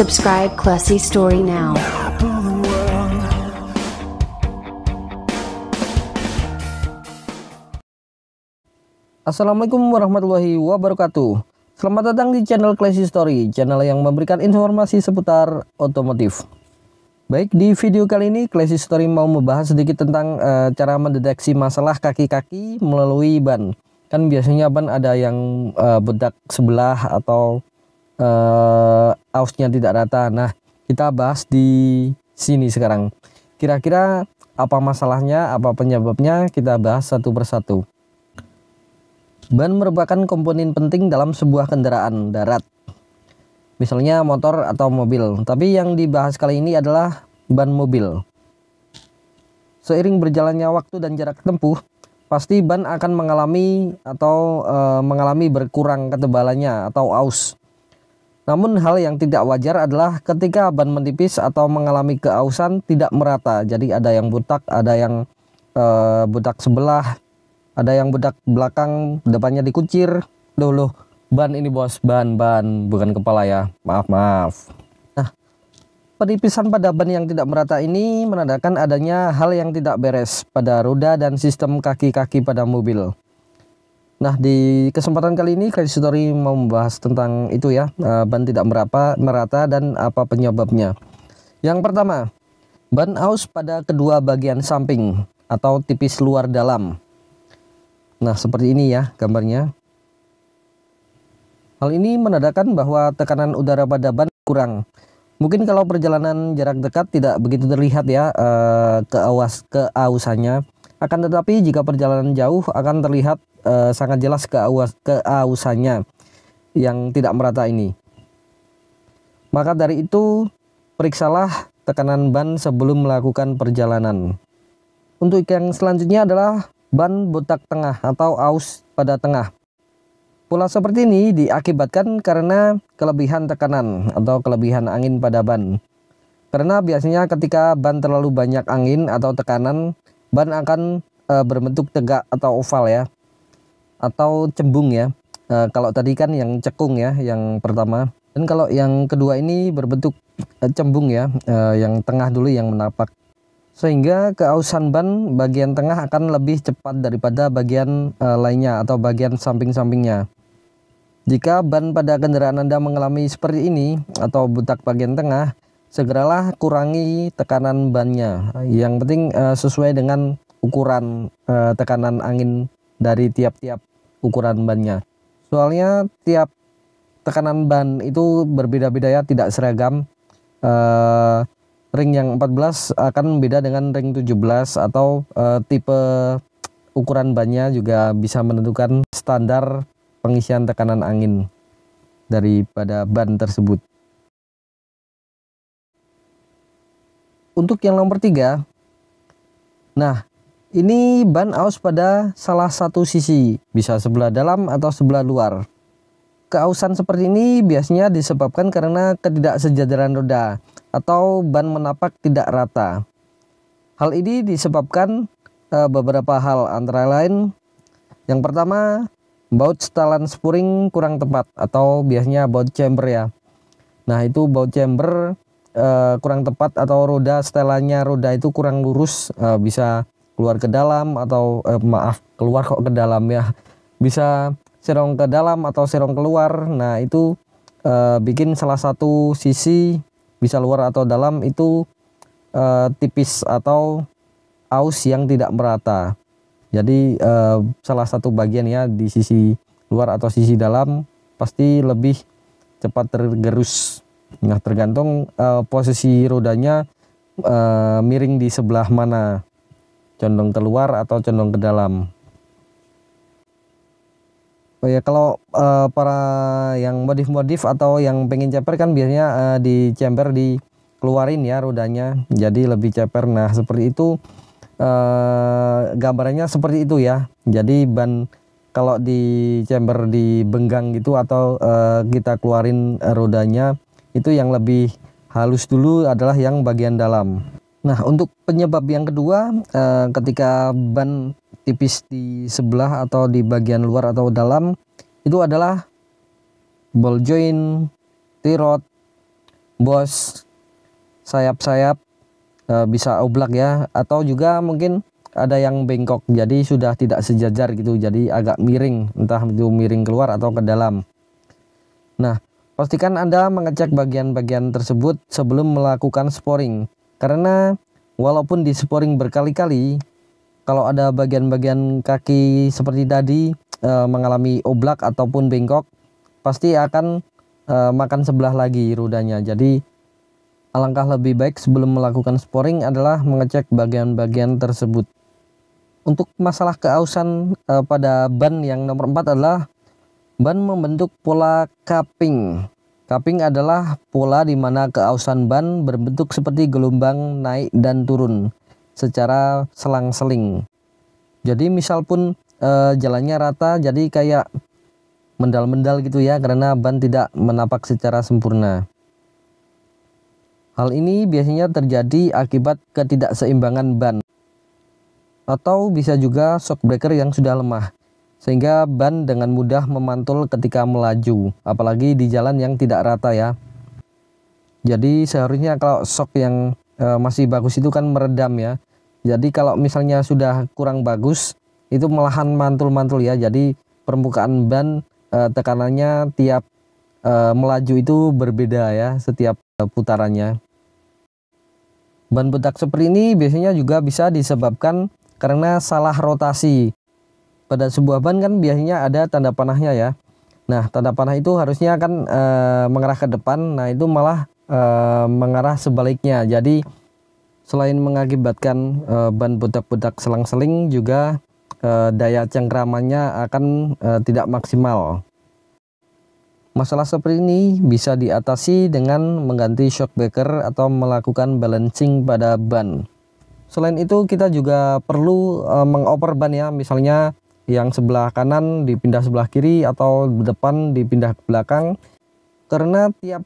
Subscribe Classy Story now. Assalamualaikum warahmatullahi wabarakatuh. Selamat datang di channel Classy Story, channel yang memberikan informasi seputar otomotif. Baik, di video kali ini Classy Story mau membahas sedikit tentang e, cara mendeteksi masalah kaki-kaki melalui ban. Kan biasanya ban ada yang e, bedak sebelah atau uh, ausnya tidak rata. Nah, kita bahas di sini sekarang. Kira-kira apa masalahnya, apa penyebabnya, kita bahas satu persatu. Ban merupakan komponen penting dalam sebuah kendaraan darat. Misalnya motor atau mobil. Tapi yang dibahas kali ini adalah ban mobil. Seiring berjalannya waktu dan jarak tempuh, pasti ban akan mengalami atau e, mengalami berkurang ketebalannya atau aus. Namun hal yang tidak wajar adalah ketika ban menipis atau mengalami keausan tidak merata. Jadi ada yang butak, ada yang e, eh, butak sebelah, ada yang butak belakang, depannya dikucir. Loh, loh, ban ini bos, ban, ban, bukan kepala ya. Maaf, maaf. Nah, penipisan pada ban yang tidak merata ini menandakan adanya hal yang tidak beres pada roda dan sistem kaki-kaki pada mobil. Nah di kesempatan kali ini Credit Story mau membahas tentang itu ya eh, ban tidak merata, merata dan apa penyebabnya. Yang pertama, ban aus pada kedua bagian samping atau tipis luar dalam. Nah seperti ini ya gambarnya. Hal ini menandakan bahwa tekanan udara pada ban kurang. Mungkin kalau perjalanan jarak dekat tidak begitu terlihat ya eh, keawas keausannya akan tetapi jika perjalanan jauh akan terlihat e, sangat jelas keawas, keausannya yang tidak merata ini. Maka dari itu periksalah tekanan ban sebelum melakukan perjalanan. Untuk yang selanjutnya adalah ban botak tengah atau aus pada tengah. Pola seperti ini diakibatkan karena kelebihan tekanan atau kelebihan angin pada ban. Karena biasanya ketika ban terlalu banyak angin atau tekanan, Ban akan e, berbentuk tegak atau oval ya, atau cembung ya. E, kalau tadi kan yang cekung ya, yang pertama. Dan kalau yang kedua ini berbentuk e, cembung ya, e, yang tengah dulu yang menapak. Sehingga keausan ban bagian tengah akan lebih cepat daripada bagian e, lainnya atau bagian samping-sampingnya. Jika ban pada kendaraan Anda mengalami seperti ini atau butak bagian tengah, segeralah kurangi tekanan bannya. Yang penting uh, sesuai dengan ukuran uh, tekanan angin dari tiap-tiap ukuran bannya. Soalnya tiap tekanan ban itu berbeda-beda ya, tidak seragam. Uh, ring yang 14 akan beda dengan ring 17 atau uh, tipe ukuran bannya juga bisa menentukan standar pengisian tekanan angin daripada ban tersebut. untuk yang nomor tiga, nah ini ban aus pada salah satu sisi, bisa sebelah dalam atau sebelah luar. Keausan seperti ini biasanya disebabkan karena ketidaksejajaran roda atau ban menapak tidak rata. Hal ini disebabkan eh, beberapa hal antara lain yang pertama, baut setelan spuring kurang tepat atau biasanya baut chamber ya. Nah, itu baut chamber Eh, kurang tepat atau roda setelannya roda itu kurang lurus uh, bisa keluar ke dalam atau uh, maaf keluar kok ke dalam ya bisa serong ke dalam atau serong keluar nah itu uh, bikin salah satu sisi bisa luar atau dalam itu uh, tipis atau aus yang tidak merata jadi uh, salah satu bagian ya di sisi luar atau sisi dalam pasti lebih cepat tergerus Nah, tergantung uh, posisi rodanya uh, miring di sebelah mana, condong keluar atau condong ke dalam. Oh ya, kalau uh, para yang modif-modif atau yang pengen ceper kan biasanya uh, di chamber dikeluarin ya rodanya, jadi lebih ceper. Nah, seperti itu uh, gambarannya seperti itu ya. Jadi ban kalau di chamber dibenggang gitu atau uh, kita keluarin rodanya itu yang lebih halus dulu adalah yang bagian dalam. Nah, untuk penyebab yang kedua, eh, ketika ban tipis di sebelah atau di bagian luar atau dalam, itu adalah ball joint, tirot, bos, sayap-sayap, eh, bisa oblak ya, atau juga mungkin ada yang bengkok, jadi sudah tidak sejajar gitu, jadi agak miring, entah itu miring keluar atau ke dalam. Nah, Pastikan Anda mengecek bagian-bagian tersebut sebelum melakukan sporing, karena walaupun di sporing berkali-kali, kalau ada bagian-bagian kaki seperti tadi e, mengalami oblak ataupun bengkok, pasti akan e, makan sebelah lagi rudanya. Jadi alangkah lebih baik sebelum melakukan sporing adalah mengecek bagian-bagian tersebut untuk masalah keausan e, pada ban yang nomor 4 adalah Ban membentuk pola cupping. Cupping adalah pola di mana keausan ban berbentuk seperti gelombang naik dan turun secara selang-seling. Jadi misal pun e, jalannya rata jadi kayak mendal-mendal gitu ya karena ban tidak menapak secara sempurna. Hal ini biasanya terjadi akibat ketidakseimbangan ban atau bisa juga shock breaker yang sudah lemah sehingga ban dengan mudah memantul ketika melaju, apalagi di jalan yang tidak rata ya. Jadi seharusnya kalau shock yang e, masih bagus itu kan meredam ya. Jadi kalau misalnya sudah kurang bagus itu melahan mantul-mantul ya. Jadi permukaan ban e, tekanannya tiap e, melaju itu berbeda ya setiap putarannya. Ban bedak seperti ini biasanya juga bisa disebabkan karena salah rotasi pada sebuah ban kan biasanya ada tanda panahnya ya. Nah, tanda panah itu harusnya kan e, mengarah ke depan. Nah, itu malah e, mengarah sebaliknya. Jadi selain mengakibatkan e, ban budak-budak selang-seling juga e, daya cengkramannya akan e, tidak maksimal. Masalah seperti ini bisa diatasi dengan mengganti shock breaker atau melakukan balancing pada ban. Selain itu kita juga perlu e, mengoper ban ya, misalnya yang sebelah kanan dipindah sebelah kiri atau depan dipindah ke belakang karena tiap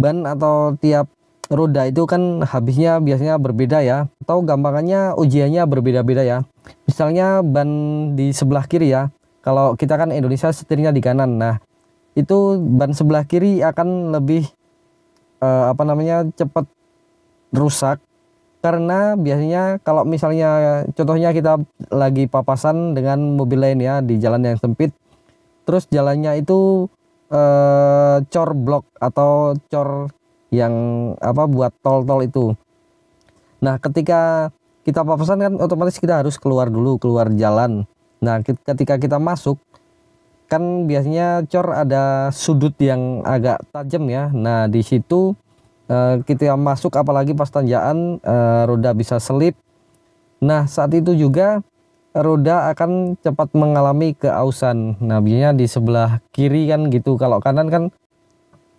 ban atau tiap roda itu kan habisnya biasanya berbeda ya atau gampangannya ujiannya berbeda-beda ya misalnya ban di sebelah kiri ya kalau kita kan Indonesia setirnya di kanan nah itu ban sebelah kiri akan lebih eh, apa namanya cepat rusak karena biasanya kalau misalnya contohnya kita lagi papasan dengan mobil lain ya di jalan yang sempit terus jalannya itu eh, cor blok atau cor yang apa buat tol-tol itu nah ketika kita papasan kan otomatis kita harus keluar dulu keluar jalan nah ketika kita masuk kan biasanya cor ada sudut yang agak tajam ya nah di situ Eh, kita kita masuk apalagi pas tanjakan, uh, roda bisa selip nah saat itu juga roda akan cepat mengalami keausan nah biasanya di sebelah kiri kan gitu kalau kanan kan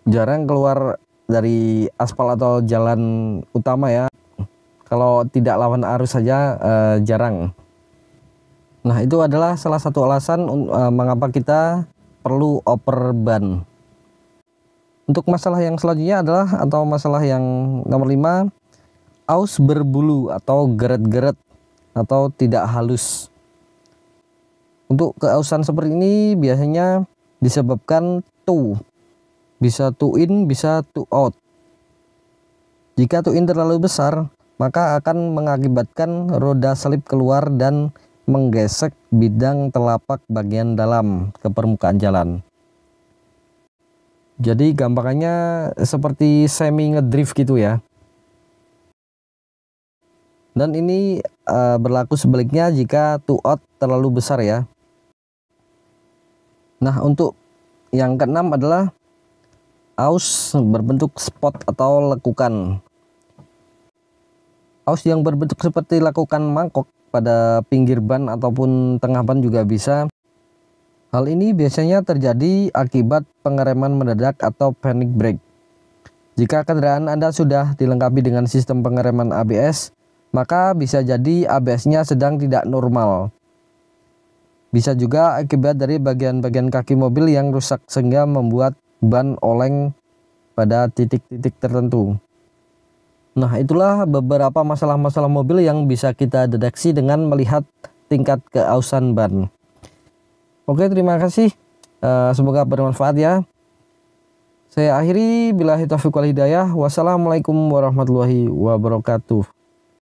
jarang keluar dari aspal atau jalan utama ya kalau tidak lawan arus saja uh, jarang nah itu adalah salah satu alasan uh, mengapa kita perlu oper ban untuk masalah yang selanjutnya adalah atau masalah yang nomor 5 aus berbulu atau geret-geret atau tidak halus. Untuk keausan seperti ini biasanya disebabkan to. Bisa to in, bisa to out. Jika to in terlalu besar, maka akan mengakibatkan roda selip keluar dan menggesek bidang telapak bagian dalam ke permukaan jalan. Jadi gambarnya seperti semi ngedrift gitu ya. Dan ini uh, berlaku sebaliknya jika two out terlalu besar ya. Nah, untuk yang keenam adalah aus berbentuk spot atau lekukan. Aus yang berbentuk seperti lekukan mangkok pada pinggir ban ataupun tengah ban juga bisa Hal ini biasanya terjadi akibat pengereman mendadak atau panic brake. Jika kendaraan Anda sudah dilengkapi dengan sistem pengereman ABS, maka bisa jadi ABS-nya sedang tidak normal. Bisa juga akibat dari bagian-bagian kaki mobil yang rusak sehingga membuat ban oleng pada titik-titik tertentu. Nah, itulah beberapa masalah-masalah mobil yang bisa kita deteksi dengan melihat tingkat keausan ban. Oke, terima kasih. Uh, semoga bermanfaat ya. Saya akhiri bila hitafiq wal hidayah. Wassalamualaikum warahmatullahi wabarakatuh.